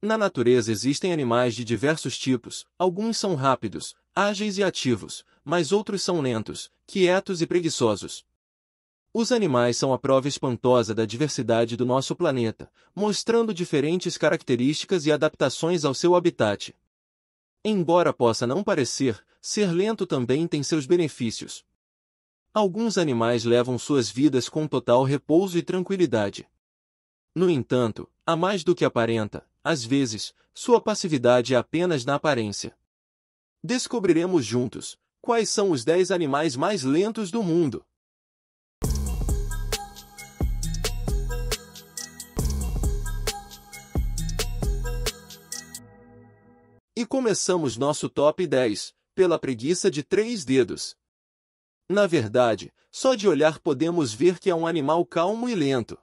Na natureza existem animais de diversos tipos, alguns são rápidos, ágeis e ativos, mas outros são lentos, quietos e preguiçosos. Os animais são a prova espantosa da diversidade do nosso planeta, mostrando diferentes características e adaptações ao seu habitat. Embora possa não parecer, ser lento também tem seus benefícios. Alguns animais levam suas vidas com total repouso e tranquilidade. No entanto, a mais do que aparenta, às vezes, sua passividade é apenas na aparência. Descobriremos juntos quais são os 10 animais mais lentos do mundo. E começamos nosso top 10 pela preguiça de três dedos. Na verdade, só de olhar podemos ver que é um animal calmo e lento.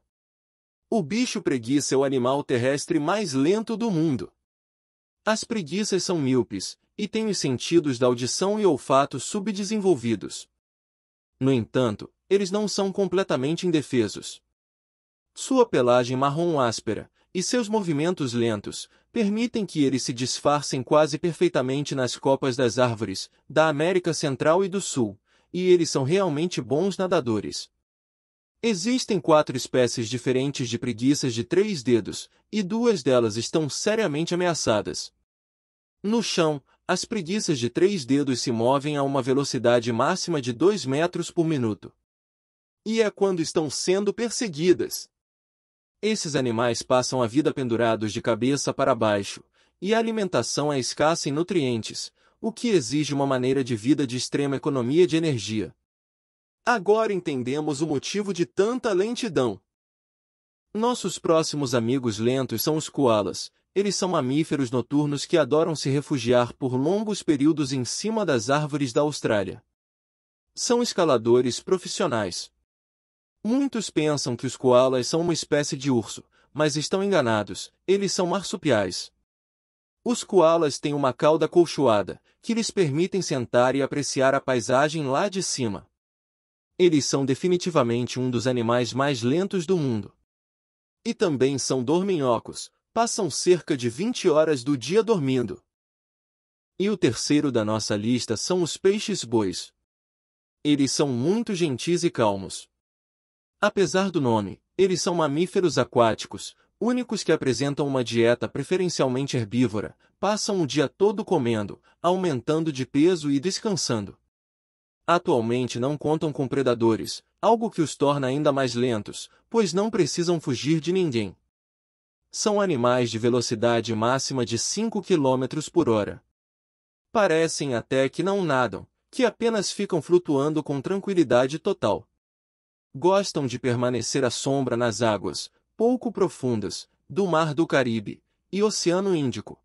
O bicho preguiça é o animal terrestre mais lento do mundo. As preguiças são míopes, e têm os sentidos da audição e olfato subdesenvolvidos. No entanto, eles não são completamente indefesos. Sua pelagem marrom áspera e seus movimentos lentos permitem que eles se disfarcem quase perfeitamente nas copas das árvores da América Central e do Sul, e eles são realmente bons nadadores. Existem quatro espécies diferentes de preguiças de três dedos, e duas delas estão seriamente ameaçadas. No chão, as preguiças de três dedos se movem a uma velocidade máxima de 2 metros por minuto. E é quando estão sendo perseguidas. Esses animais passam a vida pendurados de cabeça para baixo, e a alimentação é escassa em nutrientes, o que exige uma maneira de vida de extrema economia de energia. Agora entendemos o motivo de tanta lentidão. Nossos próximos amigos lentos são os koalas. Eles são mamíferos noturnos que adoram se refugiar por longos períodos em cima das árvores da Austrália. São escaladores profissionais. Muitos pensam que os koalas são uma espécie de urso, mas estão enganados, eles são marsupiais. Os koalas têm uma cauda colchoada, que lhes permitem sentar e apreciar a paisagem lá de cima. Eles são definitivamente um dos animais mais lentos do mundo. E também são dorminhocos, passam cerca de 20 horas do dia dormindo. E o terceiro da nossa lista são os peixes-bois. Eles são muito gentis e calmos. Apesar do nome, eles são mamíferos aquáticos, únicos que apresentam uma dieta preferencialmente herbívora, passam o dia todo comendo, aumentando de peso e descansando atualmente não contam com predadores, algo que os torna ainda mais lentos, pois não precisam fugir de ninguém. São animais de velocidade máxima de 5 km por hora. Parecem até que não nadam, que apenas ficam flutuando com tranquilidade total. Gostam de permanecer à sombra nas águas, pouco profundas, do Mar do Caribe e Oceano Índico.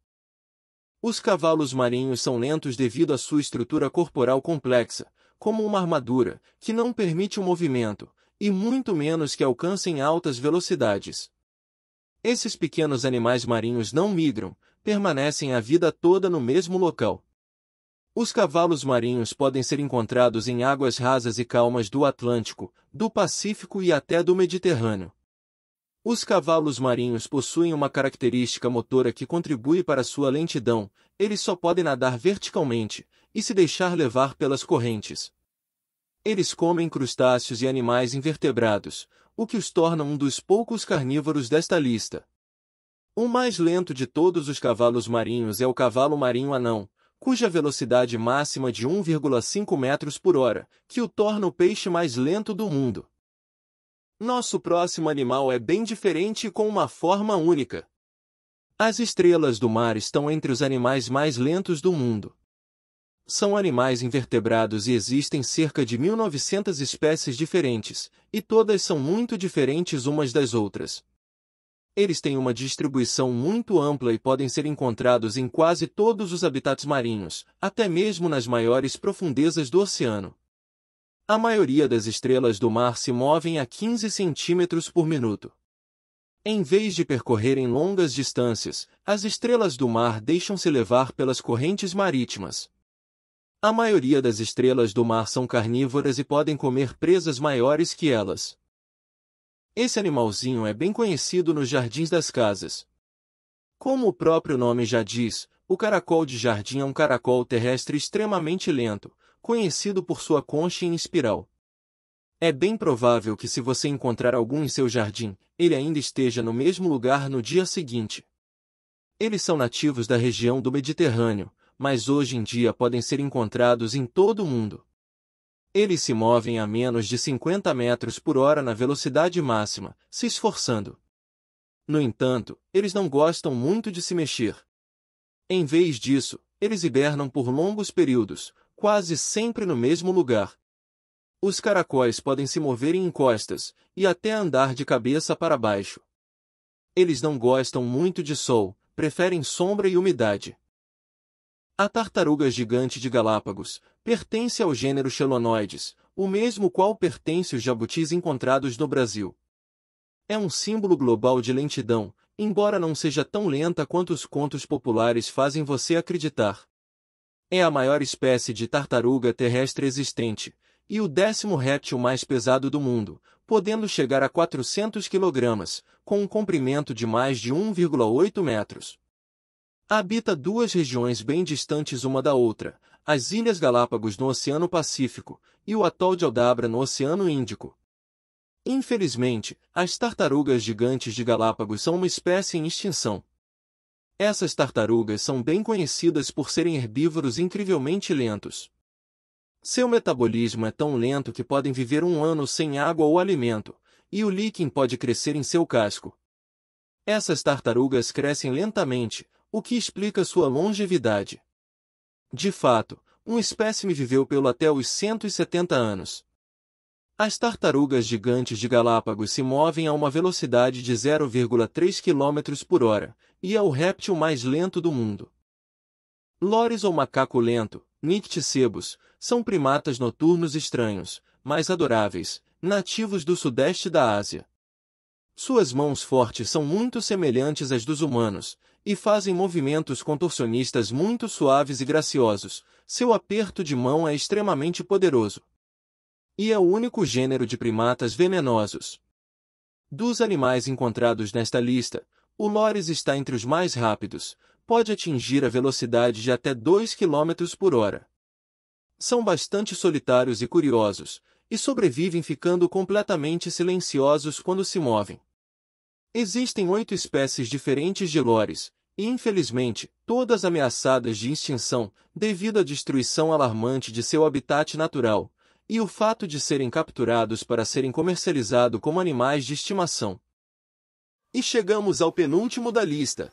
Os cavalos marinhos são lentos devido à sua estrutura corporal complexa, como uma armadura, que não permite o movimento, e muito menos que alcancem altas velocidades. Esses pequenos animais marinhos não migram, permanecem a vida toda no mesmo local. Os cavalos marinhos podem ser encontrados em águas rasas e calmas do Atlântico, do Pacífico e até do Mediterrâneo. Os cavalos marinhos possuem uma característica motora que contribui para sua lentidão, eles só podem nadar verticalmente e se deixar levar pelas correntes. Eles comem crustáceos e animais invertebrados, o que os torna um dos poucos carnívoros desta lista. O mais lento de todos os cavalos marinhos é o cavalo marinho anão, cuja velocidade máxima é de 1,5 metros por hora, que o torna o peixe mais lento do mundo. Nosso próximo animal é bem diferente e com uma forma única. As estrelas do mar estão entre os animais mais lentos do mundo. São animais invertebrados e existem cerca de 1.900 espécies diferentes, e todas são muito diferentes umas das outras. Eles têm uma distribuição muito ampla e podem ser encontrados em quase todos os habitats marinhos, até mesmo nas maiores profundezas do oceano a maioria das estrelas do mar se movem a 15 centímetros por minuto. Em vez de percorrerem longas distâncias, as estrelas do mar deixam-se levar pelas correntes marítimas. A maioria das estrelas do mar são carnívoras e podem comer presas maiores que elas. Esse animalzinho é bem conhecido nos jardins das casas. Como o próprio nome já diz, o caracol de jardim é um caracol terrestre extremamente lento, conhecido por sua concha em espiral. É bem provável que se você encontrar algum em seu jardim, ele ainda esteja no mesmo lugar no dia seguinte. Eles são nativos da região do Mediterrâneo, mas hoje em dia podem ser encontrados em todo o mundo. Eles se movem a menos de 50 metros por hora na velocidade máxima, se esforçando. No entanto, eles não gostam muito de se mexer. Em vez disso, eles hibernam por longos períodos, quase sempre no mesmo lugar. Os caracóis podem se mover em encostas e até andar de cabeça para baixo. Eles não gostam muito de sol, preferem sombra e umidade. A tartaruga gigante de Galápagos pertence ao gênero Chelonoides, o mesmo qual pertence os jabutis encontrados no Brasil. É um símbolo global de lentidão, embora não seja tão lenta quanto os contos populares fazem você acreditar. É a maior espécie de tartaruga terrestre existente, e o décimo réptil mais pesado do mundo, podendo chegar a 400 kg, com um comprimento de mais de 1,8 metros. Habita duas regiões bem distantes uma da outra, as Ilhas Galápagos no Oceano Pacífico e o Atol de Aldabra no Oceano Índico. Infelizmente, as tartarugas gigantes de Galápagos são uma espécie em extinção, essas tartarugas são bem conhecidas por serem herbívoros incrivelmente lentos. Seu metabolismo é tão lento que podem viver um ano sem água ou alimento, e o líquen pode crescer em seu casco. Essas tartarugas crescem lentamente, o que explica sua longevidade. De fato, um espécime viveu pelo até os 170 anos. As tartarugas gigantes de Galápagos se movem a uma velocidade de 0,3 km por hora, e é o réptil mais lento do mundo. Lores ou macaco lento, nicticebus, são primatas noturnos estranhos, mas adoráveis, nativos do sudeste da Ásia. Suas mãos fortes são muito semelhantes às dos humanos, e fazem movimentos contorcionistas muito suaves e graciosos, seu aperto de mão é extremamente poderoso. E é o único gênero de primatas venenosos. Dos animais encontrados nesta lista, o Lores está entre os mais rápidos, pode atingir a velocidade de até 2 km por hora. São bastante solitários e curiosos, e sobrevivem ficando completamente silenciosos quando se movem. Existem oito espécies diferentes de lores, e infelizmente, todas ameaçadas de extinção devido à destruição alarmante de seu habitat natural, e o fato de serem capturados para serem comercializados como animais de estimação. E chegamos ao penúltimo da lista.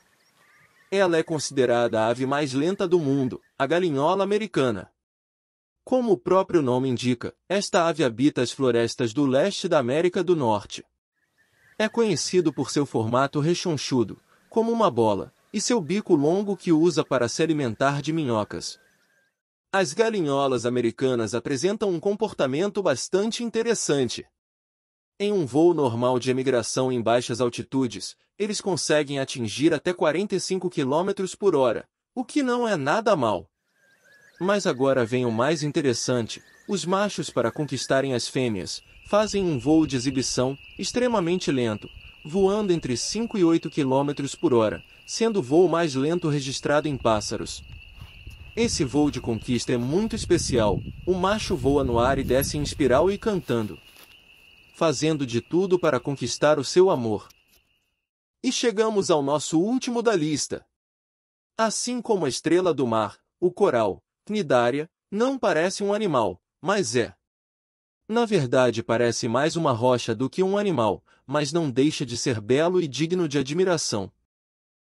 Ela é considerada a ave mais lenta do mundo, a galinhola americana. Como o próprio nome indica, esta ave habita as florestas do leste da América do Norte. É conhecido por seu formato rechonchudo, como uma bola, e seu bico longo que usa para se alimentar de minhocas. As galinholas americanas apresentam um comportamento bastante interessante. Em um voo normal de emigração em baixas altitudes, eles conseguem atingir até 45 km por hora, o que não é nada mal. Mas agora vem o mais interessante, os machos para conquistarem as fêmeas, fazem um voo de exibição, extremamente lento, voando entre 5 e 8 km por hora, sendo o voo mais lento registrado em pássaros. Esse voo de conquista é muito especial, o macho voa no ar e desce em espiral e cantando fazendo de tudo para conquistar o seu amor. E chegamos ao nosso último da lista. Assim como a estrela do mar, o coral, Cnidaria, não parece um animal, mas é. Na verdade, parece mais uma rocha do que um animal, mas não deixa de ser belo e digno de admiração.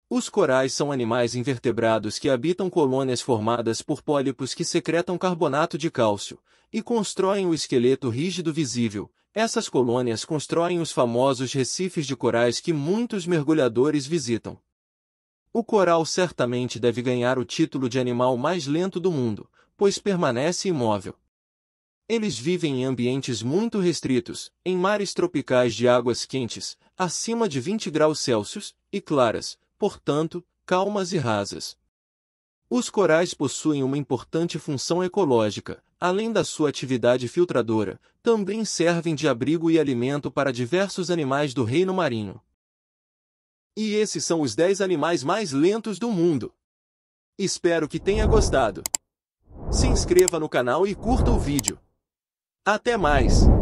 Os corais são animais invertebrados que habitam colônias formadas por pólipos que secretam carbonato de cálcio e constroem o esqueleto rígido visível, essas colônias constroem os famosos recifes de corais que muitos mergulhadores visitam. O coral certamente deve ganhar o título de animal mais lento do mundo, pois permanece imóvel. Eles vivem em ambientes muito restritos, em mares tropicais de águas quentes, acima de 20 graus Celsius, e claras, portanto, calmas e rasas. Os corais possuem uma importante função ecológica, além da sua atividade filtradora, também servem de abrigo e alimento para diversos animais do reino marinho. E esses são os 10 animais mais lentos do mundo. Espero que tenha gostado. Se inscreva no canal e curta o vídeo. Até mais!